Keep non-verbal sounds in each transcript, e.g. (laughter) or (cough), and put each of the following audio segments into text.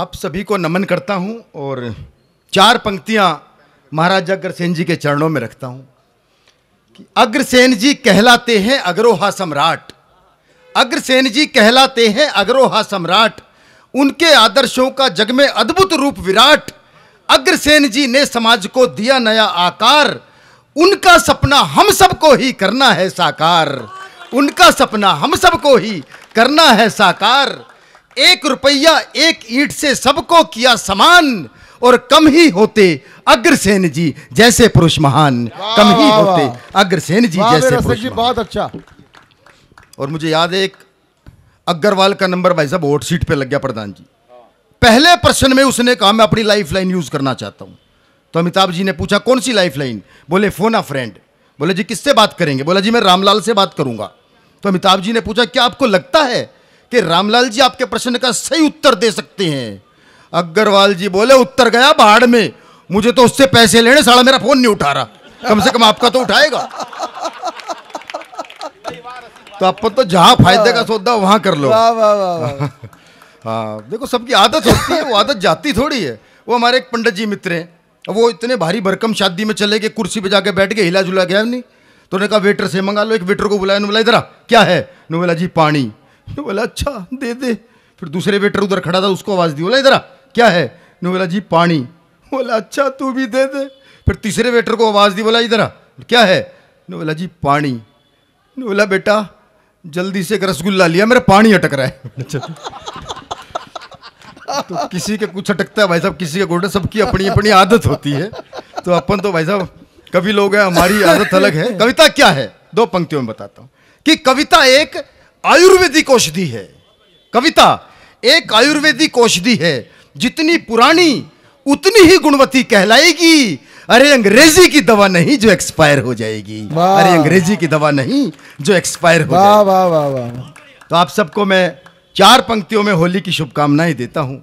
आप सभी को नमन करता हूं और चार पंक्तियां महाराज अग्रसेन जी के चरणों में रखता हूं कि अग्रसेन जी कहलाते हैं अग्रोहा सम्राट अग्रसेन जी कहलाते हैं अग्रोहा सम्राट उनके आदर्शों का जग में अद्भुत रूप विराट अग्रसेन जी ने समाज को दिया नया आकार उनका सपना हम सबको ही करना है साकार उनका सपना हम सबको ही करना है साकार एक रुपया एक ईट से सबको किया समान और कम ही होते अग्रसेन जी जैसे पुरुष महान कम ही होते अग्रसेन जी जैसे पुरुष जी बहुत अच्छा और मुझे याद है एक अग्रवाल का नंबर भाई साहब वोट सीट पे लग गया प्रधान जी पहले प्रश्न में उसने कहा मैं अपनी लाइफ लाइन यूज करना चाहता हूं तो अमिताभ जी ने पूछा कौन सी लाइफ लाइन बोले फोन आ फ्रेंड बोले जी किससे बात करेंगे बोला जी मैं रामलाल से बात करूंगा तो अमिताभ जी ने पूछा क्या आपको लगता है कि रामलाल जी आपके प्रश्न का सही उत्तर दे सकते हैं अग्रवाल जी बोले उत्तर गया बाढ़ में मुझे तो उससे पैसे लेने साला मेरा फोन नहीं उठा रहा कम से कम आपका तो उठाएगा तो आप तो जहां फायदे का सौदा वहां कर लो (laughs) हाँ देखो सबकी आदत होती है वो आदत जाती थोड़ी है वो हमारे एक पंडित जी मित्र हैं वो इतने भारी भरकम शादी में चले गए कुर्सी पे जाके बैठ गए हिला झुला गया नहीं तो उन्होंने कहा वेटर से मंगा लो एक वेटर को बुलाया बोला इधर क्या है बोला जी पानी ने बोला अच्छा दे दे फिर दूसरे वेटर उधर खड़ा था उसको आवाज़ दी बोला इधर क्या है ने बोला जी पानी बोला अच्छा तू भी दे दे फिर तीसरे वेटर को आवाज़ दी बोला इधर क्या है ने बोला जी पानी ने बोला बेटा जल्दी से एक रसगुल्ला लिया मेरा पानी अटक रहा है अच्छा। तो किसी के कुछ अटकता है भाई साहब किसी के गोटे सबकी अपनी अपनी आदत होती है तो अपन तो भाई साहब कभी लोग हैं हमारी आदत अलग है कविता क्या है दो पंक्तियों में बताता हूँ कि कविता एक आयुर्वेदिक औषधि है कविता एक आयुर्वेदिक औषधि है जितनी पुरानी उतनी ही गुणवत्ती कहलाएगी अरे अंग्रेजी की दवा नहीं जो एक्सपायर हो जाएगी अरे अंग्रेजी की दवा नहीं जो एक्सपायर हो वाह वाह वाह वाह तो आप सबको मैं चार पंक्तियों में होली की शुभकामनाएं देता हूं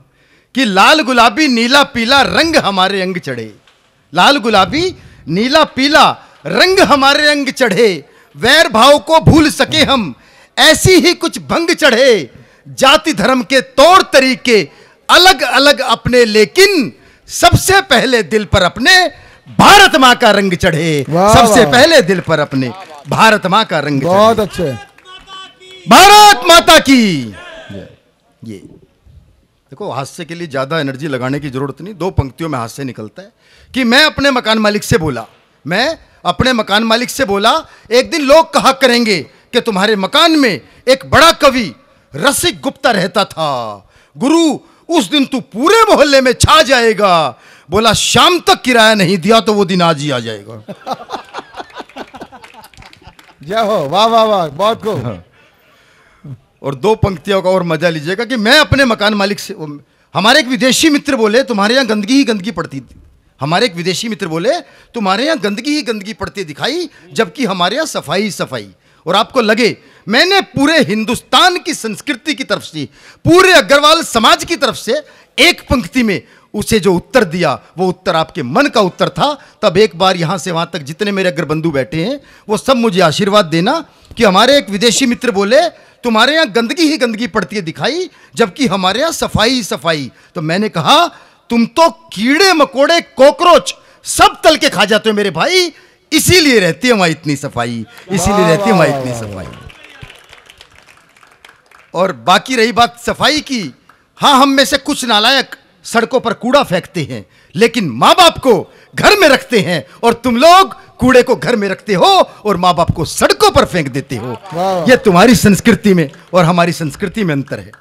कि लाल गुलाबी नीला पीला रंग हमारे अंग चढ़े लाल गुलाबी नीला पीला रंग हमारे अंग चढ़े वैर भाव को भूल सके हम ऐसी ही कुछ भंग चढ़े जाति धर्म के तौर तरीके अलग अलग अपने लेकिन सबसे पहले दिल पर अपने भारत माँ का रंग चढ़े सबसे पहले दिल पर अपने भारत माँ का रंग बहुत अच्छे भारत माता की ये देखो हास्य के लिए ज्यादा एनर्जी लगाने की जरूरत नहीं दो पंक्तियों में हास्य निकलता है कि मैं अपने मकान मालिक से बोला मैं अपने मकान मालिक से बोला एक दिन लोग कहा करेंगे कि तुम्हारे मकान में एक बड़ा कवि रसिक गुप्ता रहता था गुरु उस दिन तू पूरे मोहल्ले में छा जाएगा बोला शाम तक किराया नहीं दिया तो वो दिन आज ही आ जाएगा (laughs) जय हो वाह वाह वाह बहुत खूब हाँ। और दो पंक्तियों का और मजा लीजिएगा कि मैं अपने मकान मालिक से हमारे एक विदेशी मित्र बोले तुम्हारे यहां गंदगी ही गंदगी पड़ती थी हमारे एक विदेशी मित्र बोले तुम्हारे यहां गंदगी ही गंदगी पड़ती दिखाई जबकि हमारे यहां सफाई सफाई और आपको लगे मैंने पूरे हिंदुस्तान की संस्कृति की तरफ से पूरे अग्रवाल समाज की तरफ से एक पंक्ति में उसे जो उत्तर दिया वो उत्तर आपके मन का उत्तर था तब एक बार यहां से वहां तक जितने मेरे अग्रबंधु बैठे हैं वो सब मुझे आशीर्वाद देना कि हमारे एक विदेशी मित्र बोले तुम्हारे यहां गंदगी ही गंदगी पड़ती है दिखाई जबकि हमारे यहां सफाई ही सफाई तो मैंने कहा तुम तो कीड़े मकोड़े कॉकरोच सब तल के खा जाते हो मेरे भाई इसीलिए रहती है हमारी इतनी सफाई इसीलिए रहती है हमारी इतनी सफाई और बाकी रही बात सफाई की हाँ हम में से कुछ नालायक सड़कों पर कूड़ा फेंकते हैं लेकिन माँ बाप को घर में रखते हैं और तुम लोग कूड़े को घर में रखते हो और माँ बाप को सड़कों पर फेंक देते हो यह तुम्हारी संस्कृति में और हमारी संस्कृति में अंतर है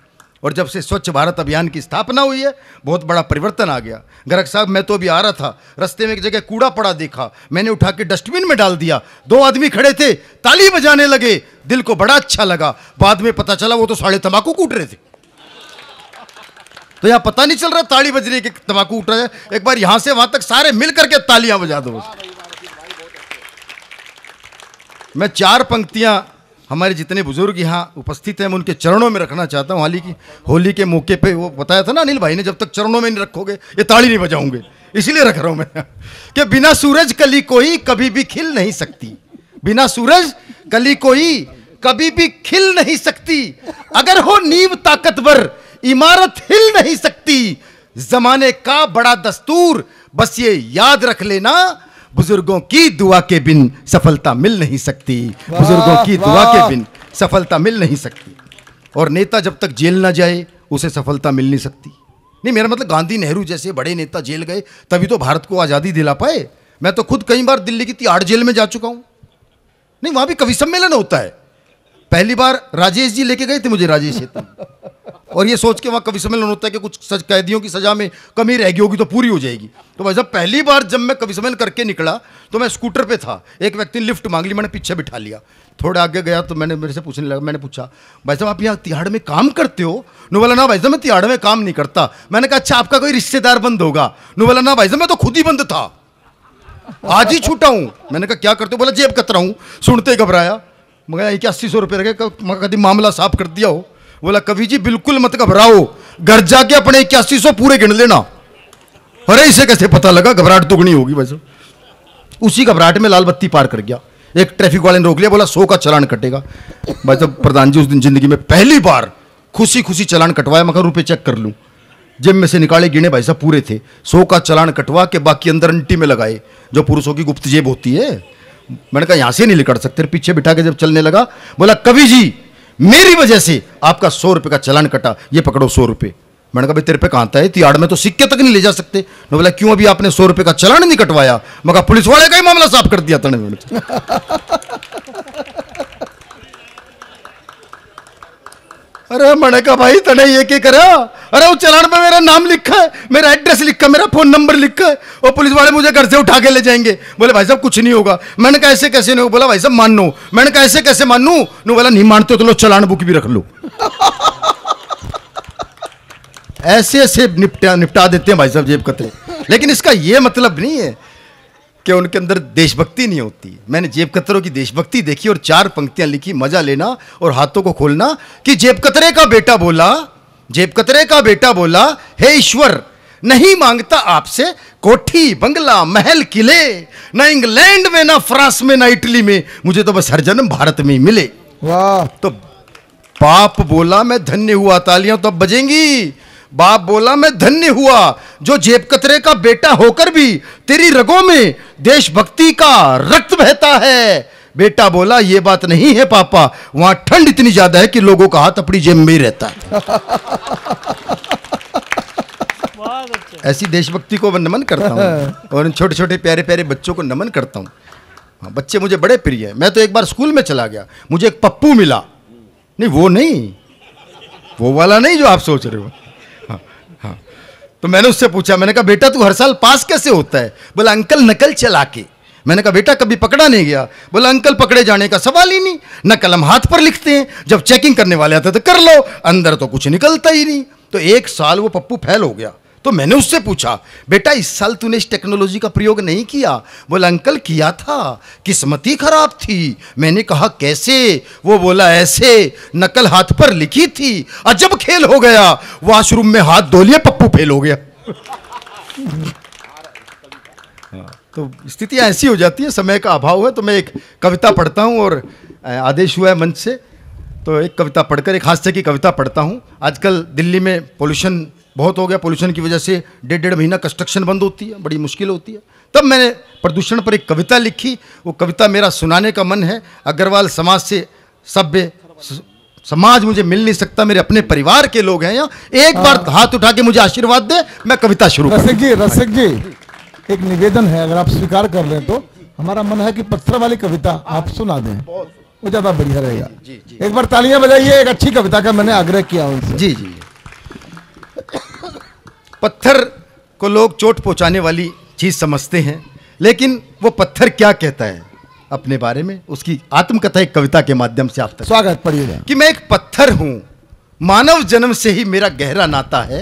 और जब से स्वच्छ भारत अभियान की स्थापना हुई है बहुत बड़ा परिवर्तन आ गया गरख साहब मैं तो अभी आ रहा था रस्ते में एक जगह कूड़ा पड़ा देखा मैंने उठा के डस्टबिन में डाल दिया दो आदमी खड़े थे ताली बजाने लगे दिल को बड़ा अच्छा लगा बाद में पता चला वो तो साढ़े तम्बाकू कूट रहे थे तो यहाँ पता नहीं चल रहा ताली बज रही है कि तम्बाकू उठ रहा है एक बार यहाँ से वहाँ तक सारे मिल करके तालियां बजा दो मैं चार पंक्तियाँ हमारे जितने बुजुर्ग यहाँ उपस्थित हैं मैं उनके चरणों में रखना चाहता हूँ की होली के मौके पे वो बताया था ना अनिल भाई ने जब तक चरणों में नहीं रखोगे ये ताली नहीं बजाऊंगे इसलिए रख रहा हूँ मैं (laughs) कि बिना सूरज कली कोई कभी भी खिल नहीं सकती बिना सूरज कली कोई कभी भी खिल नहीं सकती अगर हो नींव ताकतवर इमारत हिल नहीं सकती जमाने का बड़ा दस्तूर बस ये याद रख लेना बुजुर्गों की दुआ के बिन सफलता मिल नहीं सकती बुजुर्गों की दुआ के बिन सफलता मिल नहीं सकती और नेता जब तक जेल ना जाए उसे सफलता मिल नहीं सकती नहीं मेरा मतलब गांधी नेहरू जैसे बड़े नेता जेल गए तभी तो भारत को आज़ादी दिला पाए मैं तो खुद कई बार दिल्ली की तिहाड़ जेल में जा चुका हूँ नहीं वहाँ भी कवि सम्मेलन होता है पहली बार राजेश जी लेके गए थे मुझे राजेश और ये सोच के वहाँ कवि सम्मेलन होता है कि कुछ सज कैदियों की सज़ा में कमी रहेगी होगी तो पूरी हो जाएगी तो भाई साहब पहली बार जब मैं कवि सम्मेलन करके निकला तो मैं स्कूटर पे था एक व्यक्ति ने लिफ्ट मांग ली मैंने पीछे बिठा लिया थोड़ा आगे गया तो मैंने मेरे से पूछने लगा मैंने पूछा भाई साहब आप यहाँ तिहाड़ में काम करते हो नो बोला ना भाई साहब मैं तिहाड़ में काम नहीं करता मैंने कहा अच्छा आपका कोई रिश्तेदार बंद होगा नो बोला ना भाई साहब मैं तो खुद ही बंद था आज ही छूटा हूँ मैंने कहा क्या करते हो बोला जेब कतरा हूँ सुनते घबराया मगर एक अस्सी सौ रुपये रखे कभी मामला साफ कर दिया हो बोला कवि जी बिल्कुल मत घबराओ घर जाके अपने इक्यासी सौ पूरे गिन लेना अरे इसे कैसे पता लगा घबराहट दुगनी तो होगी वैसे उसी घबराहट में लाल बत्ती पार कर गया एक ट्रैफिक वाले ने रोक लिया बोला सो का चलान कटेगा भाई साहब प्रधान जी उस दिन जिंदगी में पहली बार खुशी खुशी चलान कटवाया मगर रुपये चेक कर लूँ जेब में से निकाले गिने भाई साहब पूरे थे सो का चलान कटवा के बाकी अंदर अंटी में लगाए जो पुरुषों की गुप्त जेब होती है मैंने कहा यहाँ से नहीं निकल सकते पीछे बिठा के जब चलने लगा बोला कवि जी मेरी वजह से आपका सौ रुपए का चलान कटा ये पकड़ो सौ रुपए मैंने कहा भाई तेरे पे कहां था तिहाड़ में तो सिक्के तक नहीं ले जा सकते मैं बोला क्यों अभी आपने सौ रुपए का चलान नहीं कटवाया मगर पुलिस वाले का ही मामला साफ कर दिया तने (laughs) अरे मैंने कहा भाई तने ये क्या करा अरे वो चलान पे मेरा नाम लिखा है मेरा एड्रेस लिखा है मेरा फोन नंबर लिखा है वो पुलिस वाले मुझे घर से उठा के ले जाएंगे बोले भाई साहब कुछ नहीं होगा मैंने कहा ऐसे कैसे नहीं बोला भाई साहब मान लो मैंने कहा ऐसे कैसे मानू नो बोला नहीं मानते तो लो चलान बुक भी रख लो ऐसे ऐसे निपटा निपटा देते हैं भाई साहब जेब कतरे लेकिन इसका ये मतलब नहीं है कि उनके अंदर देशभक्ति नहीं होती मैंने जेब कतरों की देशभक्ति देखी और चार पंक्तियां लिखी मजा लेना और हाथों को खोलना कि जेब कतरे का बेटा बोला जेब कतरे का बेटा बोला हे ईश्वर नहीं मांगता आपसे कोठी बंगला महल किले ना इंग्लैंड में ना फ्रांस में ना इटली में मुझे तो बस हर जन्म भारत में ही मिले वाह तो बाप बोला मैं धन्य हुआ तालियां तो बजेंगी बाप बोला मैं धन्य हुआ जो जेब कतरे का बेटा होकर भी तेरी रगों में देशभक्ति का रक्त बहता है बेटा बोला ये बात नहीं है पापा वहां ठंड इतनी ज्यादा है कि लोगों का हाथ अपनी जेब में ही रहता है ऐसी देशभक्ति को मैं नमन करता हूँ हाँ। और इन छोटे छोटे प्यारे प्यारे बच्चों को नमन करता हूँ हाँ, बच्चे मुझे बड़े प्रिय हैं मैं तो एक बार स्कूल में चला गया मुझे एक पप्पू मिला नहीं वो नहीं वो वाला नहीं जो आप सोच रहे हो तो मैंने उससे पूछा मैंने कहा बेटा तू हर साल पास कैसे होता है बोला अंकल नकल चला के मैंने कहा बेटा कभी पकड़ा नहीं गया बोला अंकल पकड़े जाने का सवाल ही नहीं नकल हम हाथ पर लिखते हैं जब चेकिंग करने वाले आते तो कर लो अंदर तो कुछ निकलता ही नहीं तो एक साल वो पप्पू फैल हो गया तो मैंने उससे पूछा बेटा इस साल तूने इस टेक्नोलॉजी का प्रयोग नहीं किया बोला अंकल किया था किस्मती खराब थी मैंने कहा कैसे वो बोला ऐसे नकल हाथ पर लिखी थी अजब खेल हो गया वॉशरूम में हाथ धो लिया पप्पू फेल हो गया हाँ, तो स्थितियां ऐसी हो जाती है समय का अभाव है तो मैं एक कविता पढ़ता हूं और आदेश हुआ है मंच से तो एक कविता पढ़कर एक हादसे की कविता पढ़ता हूं आजकल दिल्ली में पोल्यूशन बहुत हो गया पोल्यूशन की वजह से डेढ़ डेढ़ महीना कंस्ट्रक्शन बंद होती है बड़ी मुश्किल होती है तब मैंने प्रदूषण पर एक कविता लिखी वो कविता मेरा सुनाने का मन है अग्रवाल समाज से सभ्य समाज मुझे मिल नहीं सकता मेरे अपने परिवार के लोग हैं यहाँ एक बार हाँ। हाथ उठा के मुझे आशीर्वाद दे मैं कविता शुरू रसिक जी रसिक जी एक निवेदन है अगर आप स्वीकार कर लें तो हमारा मन है कि पत्थर वाली कविता आप सुना दें वो ज्यादा बढ़िया रहेगा एक बार तालियां बजाइए एक अच्छी कविता का मैंने आग्रह किया उनसे जी जी पत्थर को लोग चोट पहुंचाने वाली चीज़ समझते हैं लेकिन वो पत्थर क्या कहता है अपने बारे में उसकी आत्मकथा एक कविता के माध्यम से आप तक स्वागत पढ़िए कि मैं एक पत्थर हूँ मानव जन्म से ही मेरा गहरा नाता है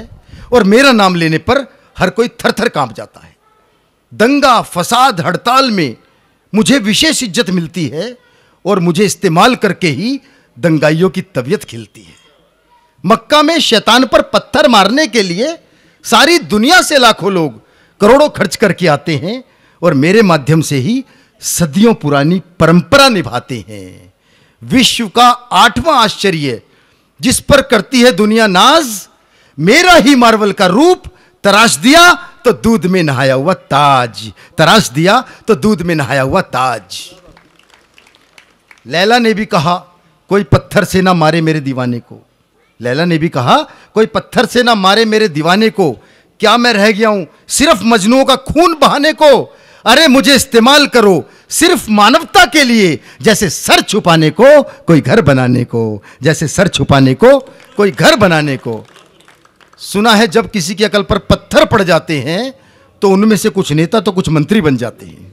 और मेरा नाम लेने पर हर कोई थर थर कांप जाता है दंगा फसाद हड़ताल में मुझे विशेष इज्जत मिलती है और मुझे इस्तेमाल करके ही दंगाइयों की तबीयत खिलती है मक्का में शैतान पर पत्थर मारने के लिए सारी दुनिया से लाखों लोग करोड़ों खर्च करके आते हैं और मेरे माध्यम से ही सदियों पुरानी परंपरा निभाते हैं विश्व का आठवां आश्चर्य जिस पर करती है दुनिया नाज मेरा ही मार्वल का रूप तराश दिया तो दूध में नहाया हुआ ताज तराश दिया तो दूध में नहाया हुआ ताज लैला ने भी कहा कोई पत्थर से ना मारे मेरे दीवाने को लैला ने भी कहा कोई पत्थर से ना मारे मेरे दीवाने को क्या मैं रह गया हूं सिर्फ मजनुओं का खून बहाने को अरे मुझे इस्तेमाल करो सिर्फ मानवता के लिए जैसे सर छुपाने को कोई घर बनाने को जैसे सर छुपाने को कोई घर बनाने को सुना है जब किसी की अकल पर पत्थर पड़ जाते हैं तो उनमें से कुछ नेता तो कुछ मंत्री बन जाते हैं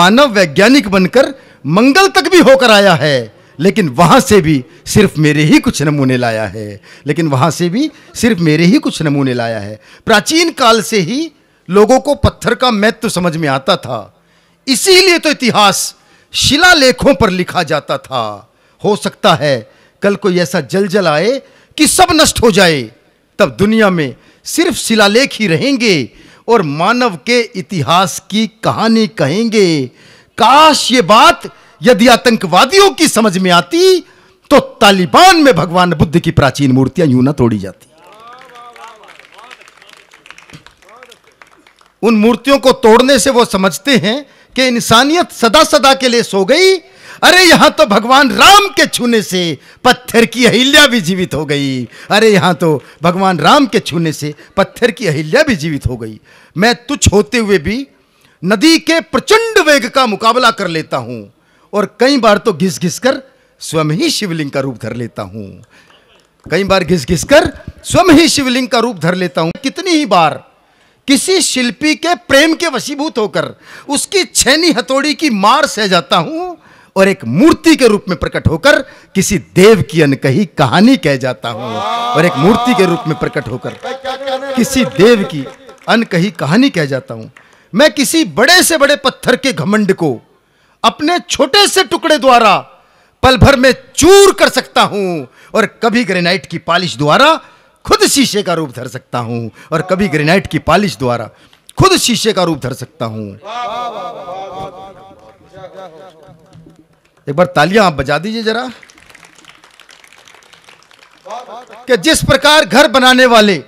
मानव वैज्ञानिक बनकर मंगल तक भी होकर आया है लेकिन वहाँ से भी सिर्फ मेरे ही कुछ नमूने लाया है लेकिन वहाँ से भी सिर्फ मेरे ही कुछ नमूने लाया है प्राचीन काल से ही लोगों को पत्थर का महत्व समझ में आता था इसीलिए तो इतिहास शिला लेखों पर लिखा जाता था हो सकता है कल कोई ऐसा जल जल आए कि सब नष्ट हो जाए तब दुनिया में सिर्फ शिलालेख ही रहेंगे और मानव के इतिहास की कहानी कहेंगे काश ये बात यदि आतंकवादियों की समझ में आती तो तालिबान में भगवान बुद्ध की प्राचीन मूर्तियां यूं ना तोड़ी जाती उन मूर्तियों को तोड़ने से वो समझते हैं कि इंसानियत सदा सदा के लिए सो गई अरे यहां तो भगवान राम के छूने से पत्थर की अहिल्या भी जीवित हो गई अरे यहां तो भगवान राम के छूने से पत्थर की अहिल्या भी जीवित हो गई मैं तुच्छ होते हुए भी नदी के प्रचंड वेग का मुकाबला कर लेता हूं और कई बार तो घिस घिस कर स्वयं ही शिवलिंग का रूप धर लेता हूं कई बार घिस घिस कर स्वयं ही शिवलिंग का रूप धर लेता हूं कितनी ही बार किसी शिल्पी के प्रेम के वशीभूत होकर उसकी छैनी हथौड़ी की मार सह जाता हूं और एक मूर्ति के रूप में प्रकट होकर किसी देव की अनकही कहानी कह जाता हूं और एक मूर्ति के रूप में प्रकट होकर किसी देव की अनकही कहानी कह जाता हूं मैं किसी बड़े से बड़े पत्थर के घमंड को अपने छोटे से टुकड़े द्वारा पल भर में चूर कर सकता हूं और कभी ग्रेनाइट की पालिश द्वारा खुद शीशे का रूप धर सकता हूं और कभी ग्रेनाइट की पालिश द्वारा खुद शीशे का रूप धर सकता हूं एक बार तालियां आप बजा दीजिए जरा कि जिस प्रकार घर बनाने वाले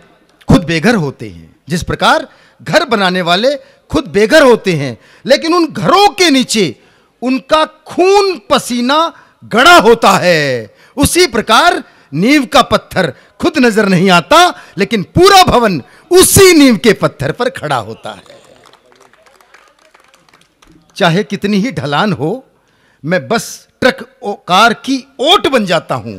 खुद बेघर होते हैं जिस प्रकार घर बनाने वाले खुद बेघर होते हैं लेकिन उन घरों के नीचे उनका खून पसीना गड़ा होता है उसी प्रकार नींव का पत्थर खुद नजर नहीं आता लेकिन पूरा भवन उसी नींव के पत्थर पर खड़ा होता है चाहे कितनी ही ढलान हो मैं बस ट्रक कार की ओट बन जाता हूं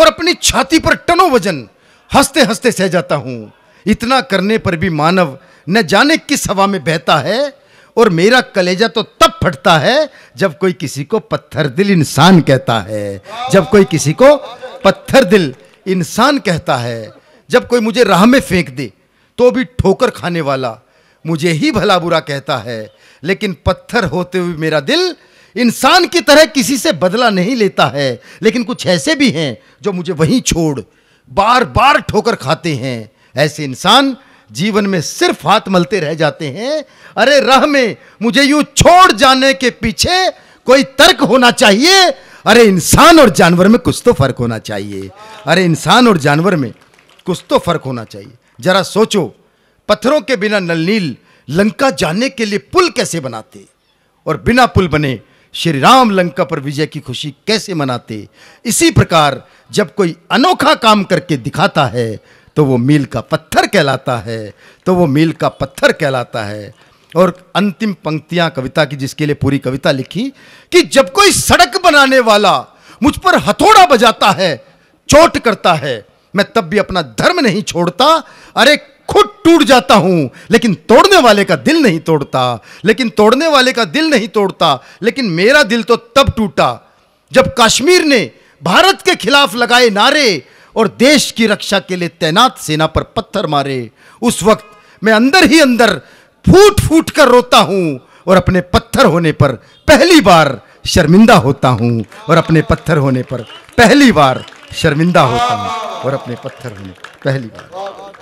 और अपनी छाती पर टनों वजन हंसते हंसते सह जाता हूं इतना करने पर भी मानव न जाने किस हवा में बहता है और मेरा कलेजा तो तब फटता है जब कोई किसी को पत्थर दिल इंसान कहता है जब कोई किसी को पत्थर दिल इंसान कहता है जब कोई मुझे राह में फेंक दे तो भी ठोकर खाने वाला मुझे ही भला बुरा कहता है लेकिन पत्थर होते हुए मेरा दिल इंसान की तरह किसी से बदला नहीं लेता है लेकिन कुछ ऐसे भी हैं जो मुझे वहीं छोड़ बार बार ठोकर खाते हैं ऐसे इंसान जीवन में सिर्फ हाथ मलते रह जाते हैं अरे राह में मुझे यूं छोड़ जाने के पीछे कोई तर्क होना चाहिए अरे इंसान और जानवर में कुछ तो फर्क होना चाहिए अरे इंसान और जानवर में कुछ तो फर्क होना चाहिए जरा सोचो पत्थरों के बिना नलनील लंका जाने के लिए पुल कैसे बनाते और बिना पुल बने श्री राम लंका पर विजय की खुशी कैसे मनाते इसी प्रकार जब कोई अनोखा काम करके दिखाता है तो वो मील का पत्थर कहलाता है तो वो मील का पत्थर कहलाता है और अंतिम पंक्तियां कविता की जिसके लिए पूरी कविता लिखी कि जब कोई सड़क बनाने वाला मुझ पर हथौड़ा बजाता है चोट करता है मैं तब भी अपना धर्म नहीं छोड़ता अरे खुद टूट जाता हूं लेकिन तोड़ने वाले का दिल नहीं तोड़ता लेकिन तोड़ने वाले का दिल नहीं तोड़ता लेकिन मेरा दिल तो तब टूटा जब कश्मीर ने भारत के खिलाफ लगाए नारे और देश की रक्षा के लिए तैनात सेना पर पत्थर मारे उस वक्त मैं अंदर ही अंदर फूट फूट कर रोता हूं और अपने पत्थर होने पर पहली बार शर्मिंदा होता हूं और अपने पत्थर होने पर पहली बार शर्मिंदा होता हूं और अपने पत्थर होने पर पहली बार